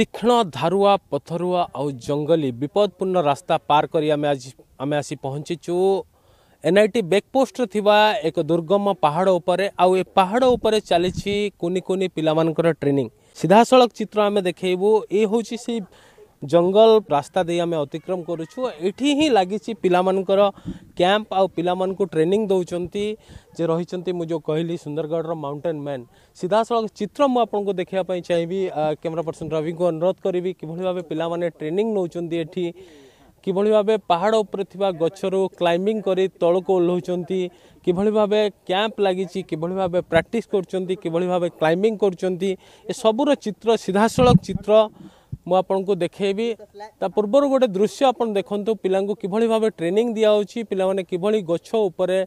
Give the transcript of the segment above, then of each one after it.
ତୀକ୍ଷ୍ଣ ଧାରୁଆ ପଥରୁଆ ଆଉ ଜଙ୍ଗଲି ବିପଦପୂର୍ଣ୍ଣ ରାସ୍ତା ପାର କରି ଆମେ ଆଜି ଆମେ ଆସି ପହଞ୍ଚିଛୁ ଏନ୍ ଆଇ ଟି ବେକ୍ପୋଷ୍ଟରେ ଥିବା ଏକ ଦୁର୍ଗମ ପାହାଡ଼ ଉପରେ ଆଉ ଏ ପାହାଡ଼ ଉପରେ ଚାଲିଛି କୁନି କୁନି ପିଲାମାନଙ୍କର ଟ୍ରେନିଂ ସିଧାସଳଖ ଚିତ୍ର ଆମେ ଦେଖାଇବୁ ଏ ହେଉଛି ସେଇ জঙ্গল রাস্তা দিয়ে আমি অতিক্রম করুছু এটি হি লাগিছি পিলামানଙ୍କର କ୍ୟାମ୍ପ ଆଉ ପିଲାମାନଙ୍କୁ ଟ୍ରେନିଂ ଦେଉଛନ୍ତି ଯେ ରହିଛନ୍ତି ମୁଁ ଯେଉଁ କହିଲି ସୁନ୍ଦରଗଡ଼ର ମାଉଣ୍ଟେନ୍ ମ୍ୟାନ୍ ସିଧାସଳଖ ଚିତ୍ର ମୁଁ ଆପଣଙ୍କୁ ଦେଖିବା ପାଇଁ ଚାହିଁବି କ୍ୟାମେରା ପର୍ସନ୍ ରବିଙ୍କୁ ଅନୁରୋଧ କରିବି କିଭଳି ଭାବେ ପିଲାମାନେ ଟ୍ରେନିଂ ନେଉଛନ୍ତି ଏଠି কিভাবে ভাবে পাহাড় উপরে থাকা গছর ক্লাইম্বিং করে তলক ওহ্লাউন কিভাবে ভাবে ক্যাম্প লাগিছি কিভাবে ভাবে প্রাকটিস করছেন কিভাবে ভাবে ক্লাইম্বিং করছেন এসবুর চিত্র সিধাসলখ চিত্র ମୁଁ ଆପଣଙ୍କୁ ଦେଖେଇବି ତା ପୂର୍ବରୁ ଗୋଟେ ଦୃଶ୍ୟ ଆପଣ ଦେଖନ୍ତୁ ପିଲାଙ୍କୁ କିଭଳି ଭାବେ ଟ୍ରେନିଂ ଦିଆହେଉଛି ପିଲାମାନେ କିଭଳି ଗଛ ଉପରେ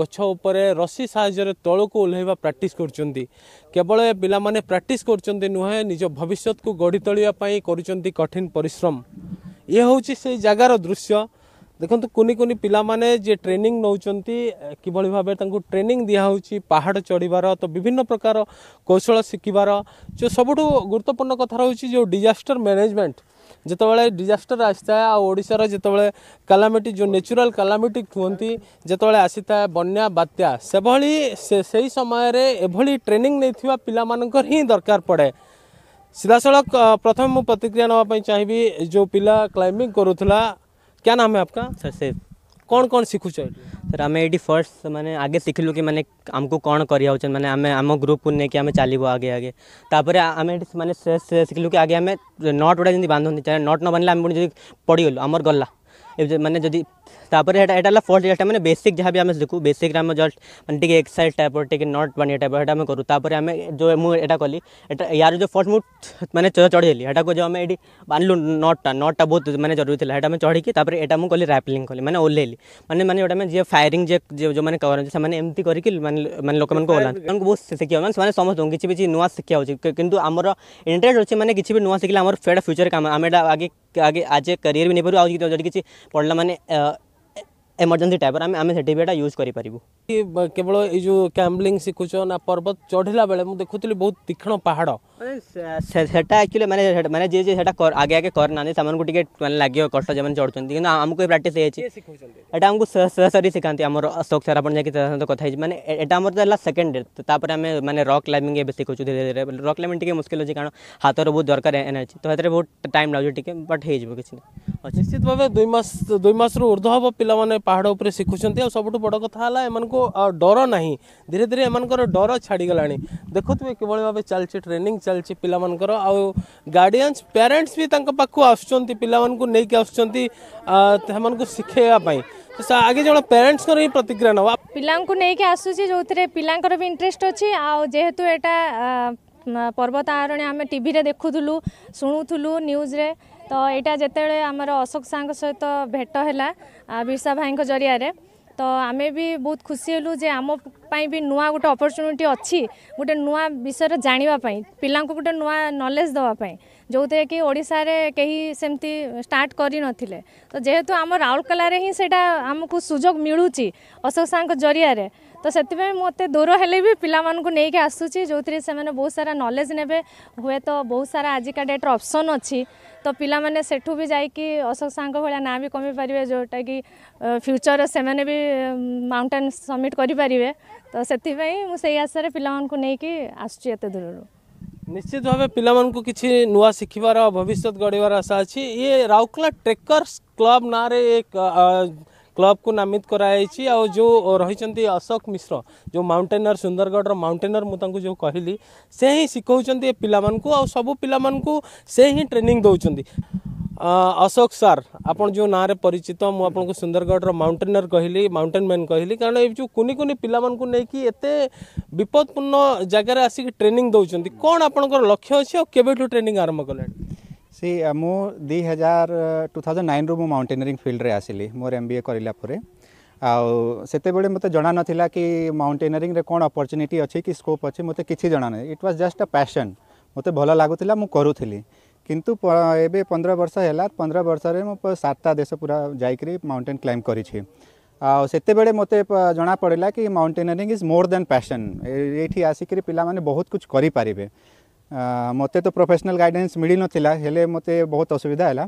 ଗଛ ଉପରେ ରସି ସାହାଯ୍ୟରେ ତଳକୁ ଓହ୍ଲାଇବା ପ୍ରାକ୍ଟିସ୍ କରୁଛନ୍ତି କେବଳ ଏ ପିଲାମାନେ ପ୍ରାକ୍ଟିସ୍ କରୁଛନ୍ତି ନୁହେଁ ନିଜ ଭବିଷ୍ୟତକୁ ଗଢ଼ି ତୋଳିବା ପାଇଁ କରୁଛନ୍ତି କଠିନ ପରିଶ୍ରମ ଇଏ ହେଉଛି ସେଇ ଜାଗାର ଦୃଶ୍ୟ देखो कुनि कुनि पिला माने जे ट्रेनिंग नौकरी कि भाव ट्रेनिंग दिहि पहाड़ चढ़वार तो विभिन्न प्रकार कौशल शिखबार जो सब गुरुत्वपूर्ण कथ रही जो डिजास्टर मैनेजमेंट जितेबाला डिजास्टर आसता है आड़शार जिते बड़े कालामिटी जो नेचुरल कालामिटी कहती जितेबाला आसी था बना बात्या से ही समय ट्रेनिंग नहीं पा दरकार पड़े सीधा सड़क प्रथम मुझे प्रतिक्रिया नाप चाहिए जो पिला क्लाइमिंग करूला क्या नाम है आपका सर से कौन कौन सीखु सर आम ये फर्स्ट मैंने आगे शिखिलु कि मैंने आमको कौन कर मैंने आम आम ग्रुप को लेकिन आम चलो आगे आगे तापर आम मैंने शिखिलु कि आगे आम नट गुटा जमी बांधनी नट न बांधे आम पड़ पड़गल आमर गला मैंने जदि तापर एटा फोर्थ डेट मैंने बेसिक जहाँ भी आम देखू बेसिक आम जस्ट मैं टी एक्सरसाइज टाइप टी नट बाणी टाइप हेटा आम करूँ आम जो मुझे कल यार जो फर्स्ट मुझ मैंने चढ़ी हेटा को जो आम ये बांधल नट्टा नट्टा बहुत मैंने जरूरी था यहाँ चढ़ी तपर एटा मुझे कली रैपलींग मैंने ओल्लैली मैंने मैंने गोटे जी फायरिंग जे जो मैंने करते हैं एमती करके मैंने मैंने लोक मैं ओला बहुत शिखा मैंने समस्त किसी भी नुआ शिखा होती कि आम इंटरेस्ट अच्छे मैंने किसी भी नुआ शिखिले आम फेड फ्यूचर काम आम आगे आगे आज करियर भी निर्भर आगे पढ़ला मैंने एमरजेन्सी टाइप आम से यूज कर केवल ये कैम्बलींग शिखुच ना पर्वत चढ़ला बेले मुझे देखुली बहुत तीक्षण पहाड़ा एक्चुअली मैंने मैंने जे जे आगे आगे करना लगे कष्ट जो चढ़ुंत कि आमको प्राक्ट यहाँ सरी शिखाते आम अशोक सर आपको कथित मैंने यहाँ तो है सेकेंड डेपर आम मैंने रक् क्लाइबिंग शिखुच धीरे धीरे रक् क्लाइबिंग मुस्किल होती है कारण हाथ बहुत दरकार एनर्जी तो हाथ बहुत टाइम लगे बट हो किसी निश्चित भाव दुई मस दुई मस रु ऊर्ध हम पाने पहाड़ उपर शिखुं सब बड़ कथा एम को डर ना धीरे धीरे एम डर छाड़गला देखुए कि भाव चलती ट्रेनिंग चलती पिला गार्डियंस प्यारेन्ट्स भी आस पाने लेकिन शिखेपी आगे जो पेरेन्ट्स प्रतिक्रिया ना पिला आसूसी जो थे इंटरेस्ट अच्छी आेहेतु यहाँ पर्वत आरणी टी देखुलू शुणुलू न्यूज़ ତ ଏଇଟା ଯେତେବେଳେ ଆମର ଅଶୋକ ସାର୍ଙ୍କ ସହିତ ଭେଟ ହେଲା ବିର୍ସା ଭାଇଙ୍କ ଜରିଆରେ ତ ଆମେ ବି ବହୁତ ଖୁସି ହେଲୁ ଯେ ଆମ ପାଇଁ ବି ନୂଆ ଗୋଟେ ଅପରଚ୍ୟୁନିଟି ଅଛି ଗୋଟେ ନୂଆ ବିଷୟରେ ଜାଣିବା ପାଇଁ ପିଲାଙ୍କୁ ଗୋଟେ ନୂଆ ନଲେଜ ଦେବା ପାଇଁ ଯେଉଁଥିରେ କି ଓଡ଼ିଶାରେ କେହି ସେମିତି ଷ୍ଟାର୍ଟ କରିନଥିଲେ ତ ଯେହେତୁ ଆମ ରାଉରକେଲାରେ ହିଁ ସେଇଟା ଆମକୁ ସୁଯୋଗ ମିଳୁଛି ଅଶୋକ ସାର୍ଙ୍କ ଜରିଆରେ तो से मत दूर है भी पाँच नहीं जो थी से बहुत सारा नलेज ने हुए तो बहुत सारा आजिका डेट्र अपसन अच्छी तो पाने से जाकि अशोक साहब भाया ना भी कमी पारे जोटा कि फ्यूचर से भी माउंटेन सबमिट करें तो से मुझे आशा नहीं आसूची एत दूर निश्चित भाव पिला कि नुआ शिखबार भविष्य गढ़वार आशा अच्छी ये राउरकला ट्रेकर्स क्लब ना एक କ୍ଲବ୍କୁ ନାମିତ କରାଯାଇଛି ଆଉ ଯେଉଁ ରହିଛନ୍ତି ଅଶୋକ ମିଶ୍ର ଯେଉଁ ମାଉଣ୍ଟେନର ସୁନ୍ଦରଗଡ଼ର ମାଉଣ୍ଟେନର ମୁଁ ତାଙ୍କୁ ଯେଉଁ କହିଲି ସେ ହିଁ ଶିଖାଉଛନ୍ତି ଏ ପିଲାମାନଙ୍କୁ ଆଉ ସବୁ ପିଲାମାନଙ୍କୁ ସେ ହିଁ ଟ୍ରେନିଂ ଦେଉଛନ୍ତି ଅଶୋକ ସାର୍ ଆପଣ ଯେଉଁ ନାଁରେ ପରିଚିତ ମୁଁ ଆପଣଙ୍କୁ ସୁନ୍ଦରଗଡ଼ର ମାଉଣ୍ଟେନର କହିଲି ମାଉଣ୍ଟେନ ମ୍ୟାନ୍ କହିଲି କାରଣ ଏ ଯେଉଁ କୁନି କୁନି ପିଲାମାନଙ୍କୁ ନେଇକି ଏତେ ବିପଦପୂର୍ଣ୍ଣ ଜାଗାରେ ଆସିକି ଟ୍ରେନିଂ ଦେଉଛନ୍ତି କ'ଣ ଆପଣଙ୍କର ଲକ୍ଷ୍ୟ ଅଛି ଆଉ କେବେଠୁ ଟ୍ରେନିଂ ଆରମ୍ଭ କଲେଣି ସି ମୁଁ ଦୁଇ ହଜାର ଟୁ ଥାଉଜେଣ୍ଡ ନାଇନ୍ରୁ ମୁଁ ମାଉଣ୍ଟେନିୟରିଂ ଫିଲ୍ଡରେ ଆସିଲି ମୋର ଏମ୍ ବି ଏ କରିଲା ପରେ ଆଉ ସେତେବେଳେ ମୋତେ ଜଣା ନଥିଲା କି ମାଉଣ୍ଟେନିୟରିଂରେ କ'ଣ ଅପରଚ୍ୟୁନିଟି ଅଛି କି ସ୍କୋପ୍ ଅଛି ମୋତେ କିଛି ଜଣା ନାହିଁ it was just a passion ମୋତେ ଭଲ ଲାଗୁଥିଲା ମୁଁ କରୁଥିଲି କିନ୍ତୁ ଏବେ ପନ୍ଦର ବର୍ଷ ହେଲା ପନ୍ଦର ବର୍ଷରେ ମୁଁ ସାତଟା ଦେଶ ପୁରା ଯାଇକରି ମାଉଣ୍ଟେନ୍ କ୍ଲାଇମ୍ବ କରିଛି ଆଉ ସେତେବେଳେ ମୋତେ ଜଣାପଡ଼ିଲା କି mountaineering is more than passion ଏଇଠି ଆସିକରି ପିଲାମାନେ ବହୁତ କିଛି କରିପାରିବେ मत तो प्रफेसनाल गाइडेन्स मिल ना हेले मत बहुत असुविधा है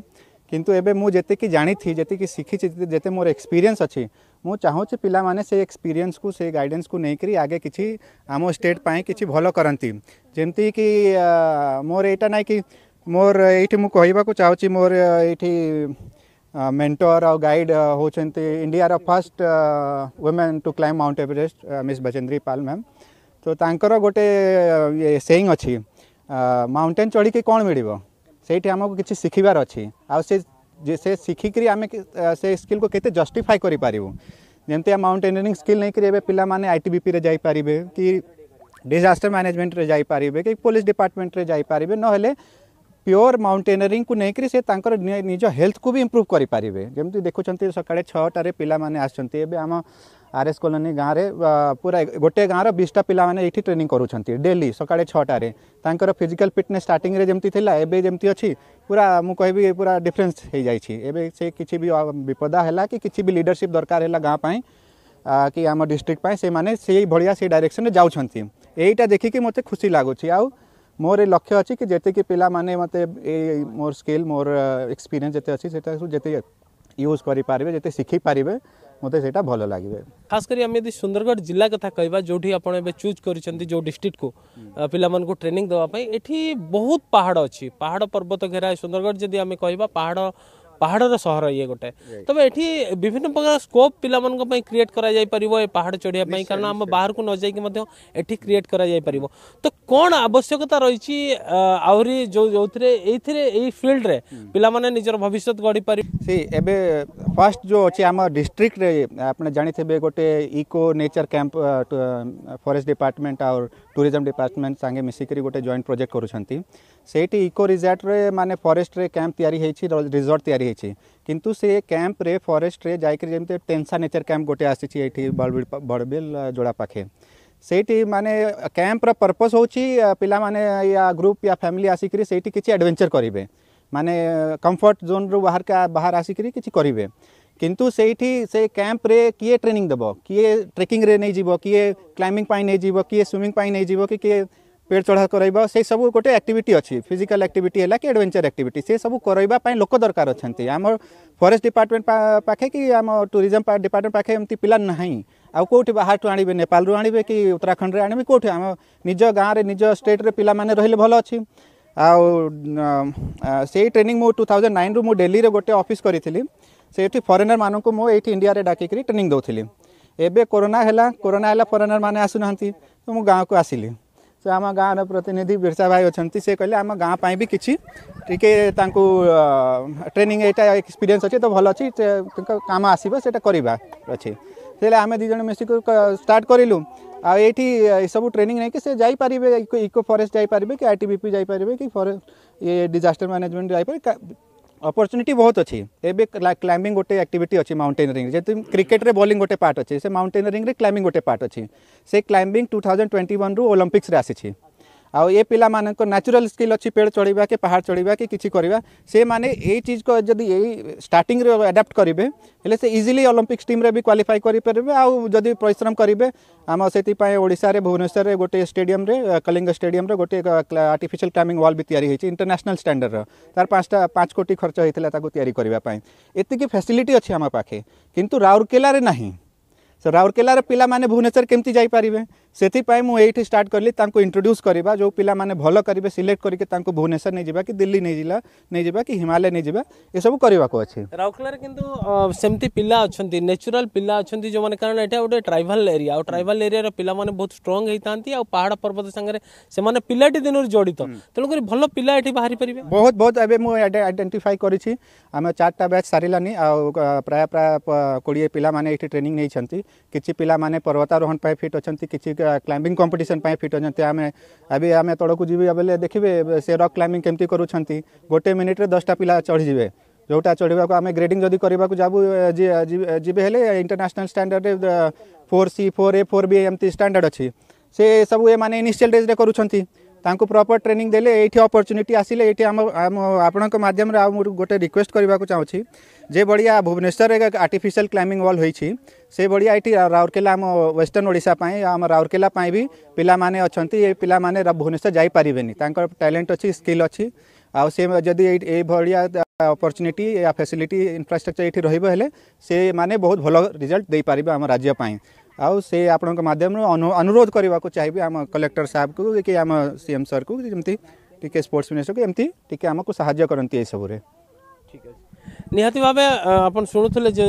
कि एवं मुझे जी जी शिखी जिते मोर एक्सपीरियंस अच्छी मुझे चाहूँ पे से एक्सपीरियंस को से गाइडेंस को लेकर आगे किसी आम स्टेट कि भल करती जमती कि मोर यहाँ ना कि मोर ये मुझे कहवाक चाहूँगी मोर ये मेन्टर आ गाइड होती India first women to climb Mount Everest miss Bachendri Pal ma'am तो गोटे से अच्छी माउंटेन चढ़ के कौन मिल से आमको किसी शिखबार अच्छी आ से शिखिकी आम से स्किल को कैसे जस्टिफाई करें माउंटेनियरिंग स्किल नहीं कर पे आई टी बी पी जापारे कि डिजास्टर मैनेजमेंट जापारे कि पुलिस डिपार्टमेंट जापारे ना प्योर माउंटेनरिंग को नहीं करी से तांकर निज हेल्थ को भी इम्प्रूव कर पारे जमी देखुछंती सका 6टा रे पिला माने आछंती एबे गाँव में पूरा गोटे गाँव रो बीसटा पिलाने ये ट्रेनिंग करुँच डेली सका छटे फिजिकल फिटनेस स्टार्टिंग रे जमती थी एबे अच्छी पूरा मुझे कह पूरा डिफरेन्स हो जाए से किसी भी विपदा है कि किसी भी लीडरशिप दरकार है गाँव कि आम डिस्ट्रिक्ट से मैंने से भाया से डायरेक्शन जाऊँच यही देखिकी मत खुशी लगुच्छी आ मोर ये लक्ष्य अच्छे कि जितेक पिला मैंने मत मोर स्किल मोर एक्सपीरियंस जिते अच्छे से यूज करेंगे जिते शिखी पारे मतलब भल लगे खास कर सुंदरगढ़ जिला कथा कह जो आप चूज कर जो डिस्ट्रिक्ट को पिला ट्रेनिंग देवाई बहुत पहाड़ अच्छी पहाड़ पर्वत घेरा सुंदरगढ़ जी कह पहाड़ पहाड़ सहर ये गोटे तब ये विभिन्न प्रकार स्कोप पिला क्रिएट कर पहाड़ चढ़ियापी कारण आम बाहर को न जाए क्रिएट कर तो कौन आवश्यकता रही आई फिल्ड में पाने निजर भविष्य गढ़ी पार ए फास्ट जो अच्छे आम डिस्ट्रिक्ट जानते हैं गोटे eco nature camp forest department और टूरीजम डिपार्टमेंट सागे मिसिक गोटे जॉइंट प्रोजेक्ट करूँगी इको रिजर्टे मानने फरेस्ट्रे कैंप या रिजर्ट तैयारी किंतु से कैंप्रे फरेस्ट्रे जाते टेनसा नेचर कैंप गोटे आई बड़बिल जोड़ा पाखे सेठी माने कैंप्र पर्पज हो पिला मैंने या ग्रुप या फैमिली आसिक किसी एडभेचर करेंगे माने कंफर्ट जोन रु बाहर का बाहर आसिक करेंगे किंतु से कैंप रे किए ट्रेनिंग दबो किए ट्रेकिंग रे नहीं जीवो किए क्लाइंबिंग पाई नहीं जीवो किए स्विमिंग पाई नहीं जीवो कि किए पेड़ चढ़ा कर सब गोटे एक्टिविटी अच्छी फिजिकल एक्टिविटी है कि एडवेंचर एक्टिविटी से सब करवाई लोक दरकार अच्छा आम फरेस्ट डिपार्टमेंट पाखे कि आम टूरीजम डिपार्टमेंट पाखे एमती पिला ना आउ कौटी बाहर आणवे नेपाल आणवे कि उत्तराखंड में आणवे कौटे आम निज गाँव में निज स्टेट्रे पाने रही भल अच्छी आउ आई ट्रेनिंग मुझ टू थाउजेंड नाइन रु मुझ डेली रोटे अफिस् करी से फरेनर मानक मुझे इंडिया डाक ट्रेनिंग दौली एवं कोरोना है कोरोना है फरेनर मैंने आसुना तो मुझ गाँव को आसली तो आम गाँव रतिनिधि बिर्सा भाई अच्छा से कहे आम गाँवपाई भी किसी टी ट्रेनिंग यहाँ एक्सपीरियंस अच्छे तो भल अच्छे काम आसा कर आम दीज मिसिक स्टार्ट करूँ आठ सब ट्रेनिंग नहीं कि से जापर इको फरेस्ट जापर कि आई टी बीपी जापर कि डिजास्टर मैनेजमेंट जापर अपरच्युनिटी बहुत अच्छी एवं क्लाइम्बिंग गोटे आक्टिविटी अच्छी माउंटेनियरिंग जैसे क्रिकेट में बोली गोटे पार्ट अच्छे से माउंटेनियरिंग रे क्लाइम्बिंग गोटे पार्ट अच्छी से climbing two thousand twenty one रु ओलंपिक्स आसी आ ये पिला नाचुराल स्किल अच्छी पेड़ चढ़ा कि पहाड़ चढ़ा कि किसी करवा से मैंने ये चीज को जब ये स्टार्टिंग एडाप्ट करेंगे से इजिली अलंपिक्स टीम भी क्वाफाई करेंगे आदि परिश्रम करेंगे आम से ओडा भुवनेश्वर से गोटे स्टेडियम कलिंग स्टेडियम गोटे आर्टिफिशियाल क्लाइमिंग वॉल भी या इंटरनेशनल स्टाडर्ड रार पांचटा पांच कोटी खर्च होता है या फैसिलिटी अच्छी आम पाखे कितु राउरकेल ना सो राउरकेलार मैंने भुवनेश्वर केमती जापारे से मुझे स्टार्ट कली इंट्रोड्यूस करवा जो पाने भल करेंगे सिलेक्ट करके भुवनेश्वर नहीं जा कि दिल्ली नहीं जा नहीं कि हिमालय नहीं जा सब करवाक अच्छे राउरकेलार सेमती पिला अच्छा नेचुराल पिला अच्छा जो मैंने कारण यहाँ गोटे ट्राइबाल एरिया और ट्राइबाल एरिया पाने बहुत स्ट्रंग होती पहाड़ पर्वत सागर से पिलाटी दिन जड़ित तेणुक भल पिला बाहरी पारे बहुत बहुत अब मुझे आइडेटिफाई करें चार्टा बैच सारे आ प्राय प्राय कोड़े पिला ट्रेनिंग नहीं किसी पिला पर्वतारोहण पर फिट अच्छा कि क्लाइंबिंग कंपिटन फिट अच्छा आम अभी आम तौक जी बोले देखिए से रक् क्लैंबिंग केमती कर गोटे मिनिट्रे दसटा पिला चढ़ीजे जोटा चढ़ाक आम ग्रेडिंग जब करने को जब जी हेल्ले international standard four C four A four B M standard अच्छी से सब ये इनिशियाल डेज कर ताकि प्रपर ट्रेनिंग देखिए अपरच्युनिटी आसे ये आपण मध्यम गोटे रिक्वेस्ट करवाक चाहिए जे बढ़िया भुवनेश्वर एक आर्टिफिशियल क्लाइमिंग वॉल होई से बढ़िया ये राउरकेला आम वेस्टर्न ओडापी आम राउरकेला पाने अच्छा ये पाने भुवनेश्वर जापारे टैलेंट अच्छी स्किल अच्छी आदि ये भाया अपरच्युनिटी या फैसिलिटी इनफ्रास्ट्रक्चर ये रही है से मैंने बहुत भल रिजल्ट दे पारे आम राज्यपाई आउ अनुरोध करने को चाहिए आम कलेक्टर साहब को कि आम सी एम सर को स्पोर्ट्स मिनिस्टर को एमती आमको साय करती ठीक है ନିହାତି ଭାବେ ଆପଣ ଶୁଣୁଥିଲେ ଯେ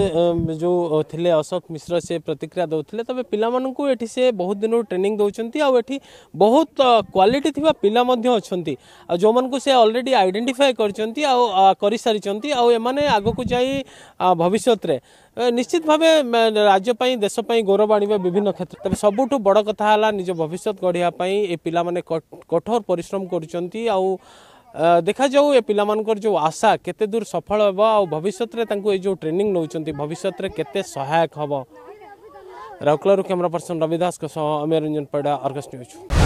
ଯେଉଁ ଥିଲେ ଅଶୋକ ମିଶ୍ର ସେ ପ୍ରତିକ୍ରିୟା ଦେଉଥିଲେ ତେବେ ପିଲାମାନଙ୍କୁ ଏଠି ସେ ବହୁତ ଦିନରୁ ଟ୍ରେନିଂ ଦେଉଛନ୍ତି ଆଉ ଏଠି ବହୁତ କ୍ୱାଲିଟି ଥିବା ପିଲା ମଧ୍ୟ ଅଛନ୍ତି ଆଉ ଯେଉଁମାନଙ୍କୁ ସେ ଅଲରେଡ଼ି ଆଇଡେଣ୍ଟିଫାଏ କରିଛନ୍ତି ଆଉ କରିସାରିଛନ୍ତି ଆଉ ଏମାନେ ଆଗକୁ ଯାଇ ଭବିଷ୍ୟତରେ ନିଶ୍ଚିତ ଭାବେ ରାଜ୍ୟ ପାଇଁ ଦେଶ ପାଇଁ ଗୌରବ ଆଣିବେ ବିଭିନ୍ନ କ୍ଷେତ୍ର ତେବେ ସବୁଠୁ ବଡ଼ କଥା ହେଲା ନିଜ ଭବିଷ୍ୟତ ଗଢ଼ିବା ପାଇଁ ଏ ପିଲାମାନେ କଠୋର ପରିଶ୍ରମ କରୁଛନ୍ତି ଆଉ দেখাযাও এ পিলামানকর যে আশা কেতে দূর সফল হব আভবিষ্যতরে তাঁকু এই যে ট্রেনিং নৌছেন ভবিষ্যতরে কেতে সহায়ক হব রাউরকেলারু ক্যামেরা পর্সন রবি দাসক সহ আমি রঞ্জন পৈডা অর্গস নিউজ